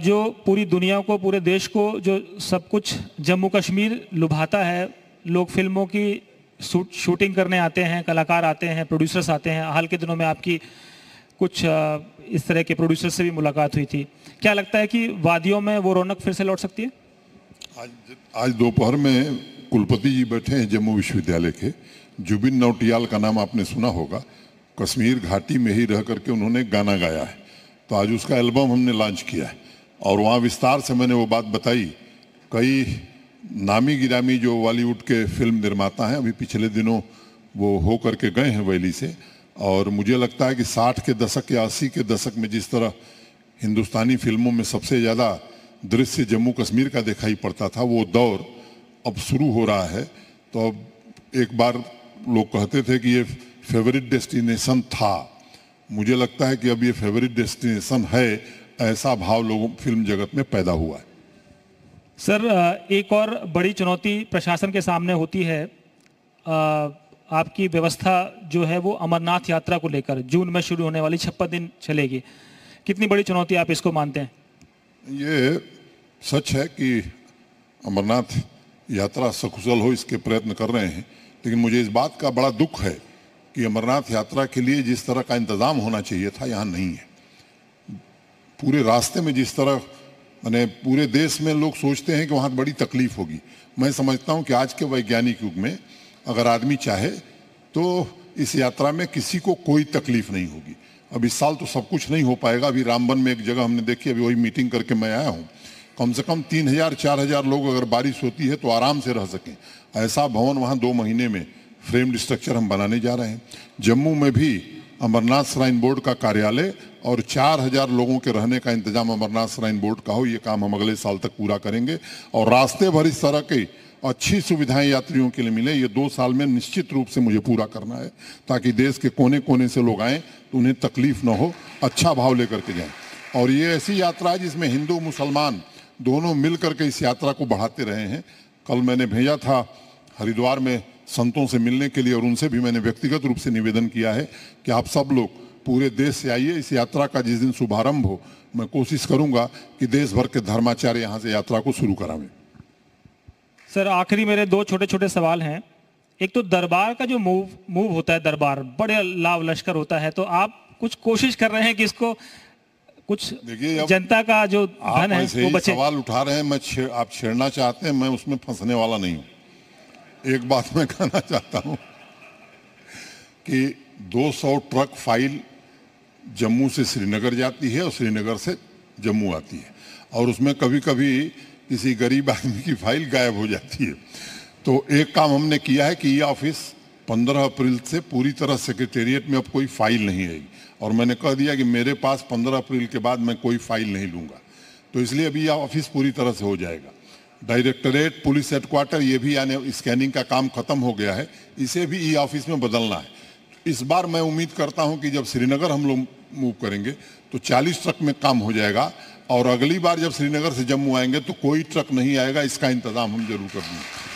Speaker 1: जो पूरी दुनिया को पूरे देश को जो सब कुछ जम्मू कश्मीर लुभाता है लोग फिल्मों की शूट शूटिंग करने आते हैं कलाकार आते हैं प्रोड्यूसर्स आते हैं हाल के दिनों में आपकी कुछ इस तरह के प्रोड्यूसर से भी मुलाकात हुई थी क्या लगता है कि वादियों में वो रौनक फिर से लौट सकती है
Speaker 2: आज आज दोपहर में कुलपति जी बैठे हैं जम्मू विश्वविद्यालय के जुबिन नौटियाल का नाम आपने सुना होगा कश्मीर घाटी में ही रह करके उन्होंने गाना गाया है तो आज उसका एल्बम हमने लॉन्च किया है और वहाँ विस्तार से मैंने वो बात बताई कई नामी गिरामी जो बॉलीवुड के फिल्म निर्माता हैं अभी पिछले दिनों वो हो करके गए हैं वैली से और मुझे लगता है कि 60 के दशक या 80 के दशक में जिस तरह हिंदुस्तानी फिल्मों में सबसे ज़्यादा दृश्य जम्मू कश्मीर का दिखाई पड़ता था वो दौर अब शुरू हो रहा है तो अब एक बार लोग कहते थे कि ये फेवरेट डेस्टिनेशन था मुझे लगता है कि अब ये फेवरेट डेस्टिनेशन है ऐसा भाव लोगों फिल्म जगत में पैदा हुआ है
Speaker 1: सर एक और बड़ी चुनौती प्रशासन के सामने होती है आपकी व्यवस्था जो है वो अमरनाथ यात्रा को लेकर जून में शुरू होने वाली छप्पन दिन चलेगी कितनी बड़ी चुनौती आप इसको मानते हैं
Speaker 2: ये सच है कि अमरनाथ यात्रा सकुशल हो इसके प्रयत्न कर रहे हैं लेकिन मुझे इस बात का बड़ा दुख है कि अमरनाथ यात्रा के लिए जिस तरह का इंतज़ाम होना चाहिए था यहाँ नहीं है पूरे रास्ते में जिस तरह मैंने पूरे देश में लोग सोचते हैं कि वहाँ बड़ी तकलीफ़ होगी मैं समझता हूँ कि आज के वैज्ञानिक युग में अगर आदमी चाहे तो इस यात्रा में किसी को कोई तकलीफ़ नहीं होगी अब इस साल तो सब कुछ नहीं हो पाएगा अभी रामबन में एक जगह हमने देखी अभी वही मीटिंग करके मैं आया हूँ कम से कम तीन हज़ार चार हज़ार लोग अगर बारिश होती है तो आराम से रह सकें ऐसा भवन वहाँ दो महीने में फ्रेम स्ट्रक्चर हम बनाने जा रहे हैं जम्मू में भी अमरनाथ श्राइन बोर्ड का कार्यालय और 4000 लोगों के रहने का इंतजाम अमरनाथ श्राइन बोर्ड का हो ये काम हम अगले साल तक पूरा करेंगे और रास्ते भर इस तरह की अच्छी सुविधाएं यात्रियों के लिए मिले ये दो साल में निश्चित रूप से मुझे पूरा करना है ताकि देश के कोने कोने से लोग आएँ तो उन्हें तकलीफ ना हो अच्छा भाव लेकर के जाएँ और ये ऐसी यात्रा है जिसमें हिंदू मुसलमान दोनों मिल करके इस यात्रा को बढ़ाते रहे हैं कल मैंने भेजा था हरिद्वार में संतों से मिलने के लिए और उनसे भी मैंने व्यक्तिगत रूप से निवेदन किया है कि आप सब लोग पूरे देश से आइए इस यात्रा का जिस दिन शुभारंभ हो मैं कोशिश करूंगा कि देश भर के धर्माचार्य यहाँ से यात्रा को शुरू करावे
Speaker 1: सर आखिरी मेरे दो छोटे छोटे सवाल हैं एक तो दरबार का जो मूव मूव होता है दरबार बड़े लाभ लश्कर होता है तो आप कुछ कोशिश कर रहे हैं कि इसको कुछ देखिए जनता का जो धन है वो बचे
Speaker 2: सवाल उठा रहे हैं मैं छे, आप छेड़ना चाहते हैं मैं उसमें फंसने वाला नहीं हूँ एक बात मैं कहना चाहता हूँ कि 200 ट्रक फाइल जम्मू से श्रीनगर जाती है और श्रीनगर से जम्मू आती है और उसमें कभी कभी किसी गरीब आदमी की फाइल गायब हो जाती है तो एक काम हमने किया है कि ये ऑफिस 15 अप्रैल से पूरी तरह सेक्रेटेरिएट में अब कोई फाइल नहीं आएगी और मैंने कह दिया कि मेरे पास 15 अप्रैल के बाद मैं कोई फाइल नहीं लूँगा तो इसलिए अभी यह ऑफिस पूरी तरह से हो जाएगा डायरेक्टरेट पुलिस हेडक्वार्टर ये भी यानी स्कैनिंग का काम खत्म हो गया है इसे भी ई ऑफिस में बदलना है इस बार मैं उम्मीद करता हूं कि जब श्रीनगर हम लोग मूव करेंगे तो 40 ट्रक में काम हो जाएगा और अगली बार जब श्रीनगर से जम्मू आएंगे तो कोई ट्रक नहीं आएगा इसका इंतजाम हम जरूर कर देंगे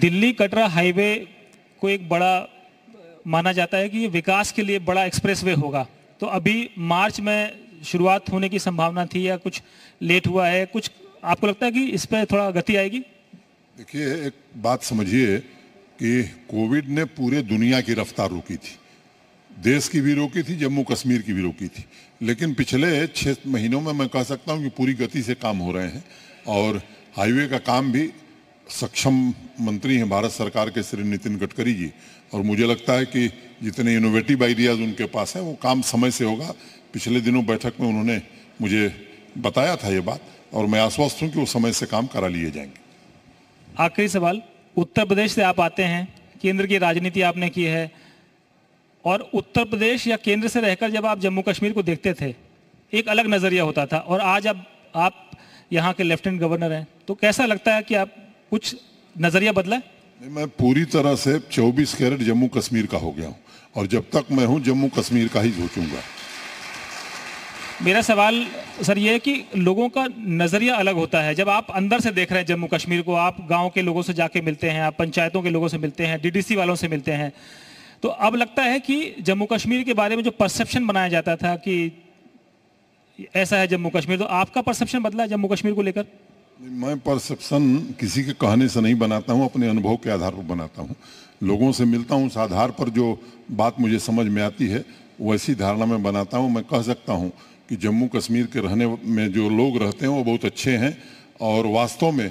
Speaker 2: दिल्ली कटरा हाईवे को एक बड़ा
Speaker 1: माना जाता है कि ये विकास के लिए बड़ा एक्सप्रेस होगा तो अभी मार्च में शुरुआत होने की संभावना थी या कुछ लेट हुआ है कुछ आपको लगता है कि इस पर थोड़ा गति आएगी
Speaker 2: देखिए एक बात समझिए कि कोविड ने पूरे दुनिया की रफ्तार रोकी थी देश की भी रोकी थी जम्मू कश्मीर की भी रोकी थी लेकिन पिछले छः महीनों में मैं कह सकता हूँ कि पूरी गति से काम हो रहे हैं और हाईवे का काम भी सक्षम मंत्री हैं भारत सरकार के श्री नितिन गडकरी जी और मुझे लगता है कि जितने इनोवेटिव आइडियाज़ उनके पास हैं वो काम समय से होगा पिछले दिनों बैठक में उन्होंने मुझे बताया था ये बात और मैं आश्वस्त हूँ कि वो समय से काम करा लिए जाएंगे
Speaker 1: आखिरी सवाल उत्तर प्रदेश से आप आते हैं केंद्र की राजनीति आपने की है और उत्तर प्रदेश या केंद्र से रहकर जब आप जम्मू कश्मीर को देखते थे एक अलग नज़रिया होता था और आज अब आप यहाँ के लेफ्टिनेंट गवर्नर हैं तो कैसा लगता है कि आप कुछ नज़रिया बदला है
Speaker 2: मैं पूरी तरह से 24 कैरेट जम्मू कश्मीर का हो गया हूँ और जब तक मैं हूँ जम्मू कश्मीर का ही सोचूंगा
Speaker 1: मेरा सवाल सर ये है कि लोगों का नज़रिया अलग होता है जब आप अंदर से देख रहे हैं जम्मू कश्मीर को आप गांव के लोगों से जाके मिलते हैं आप पंचायतों के लोगों से मिलते हैं डीडीसी वालों से मिलते हैं तो अब लगता है कि जम्मू कश्मीर के बारे में जो परसेप्शन बनाया जाता था कि ऐसा है जम्मू कश्मीर तो आपका परसेप्शन बदला है जम्मू कश्मीर को लेकर
Speaker 2: मैं परसेप्शन किसी के कहने से नहीं बनाता हूँ अपने अनुभव के आधार पर बनाता हूँ लोगों से मिलता हूँ उस आधार पर जो बात मुझे समझ में आती है वैसी धारणा में बनाता हूँ मैं कह सकता हूँ कि जम्मू कश्मीर के रहने में जो लोग रहते हैं वो बहुत अच्छे हैं और वास्तव में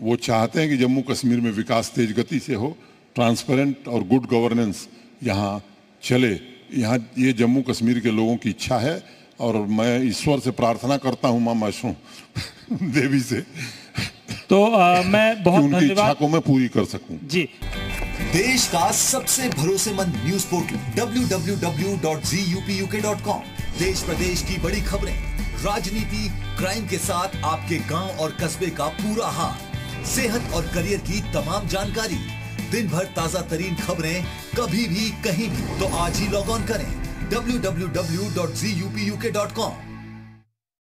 Speaker 2: वो चाहते हैं कि जम्मू कश्मीर में विकास तेज गति से हो ट्रांसपेरेंट और गुड गवर्नेंस यहाँ चले यहाँ ये जम्मू कश्मीर के लोगों की इच्छा है और मैं ईश्वर से प्रार्थना करता हूँ माँ मैशू देवी से तो आ, मैं बहुत धन्यवाद को मैं पूरी कर सकूँ जी देश का सबसे भरोसेमंद न्यूज पोर्टल www.zupuk.com देश प्रदेश की बड़ी खबरें राजनीति क्राइम के साथ आपके गांव और कस्बे का पूरा हाल सेहत और करियर की तमाम जानकारी दिन भर ताजा तरीन खबरें कभी भी कहीं भी तो आज ही लॉग ऑन करें www.zupuk.com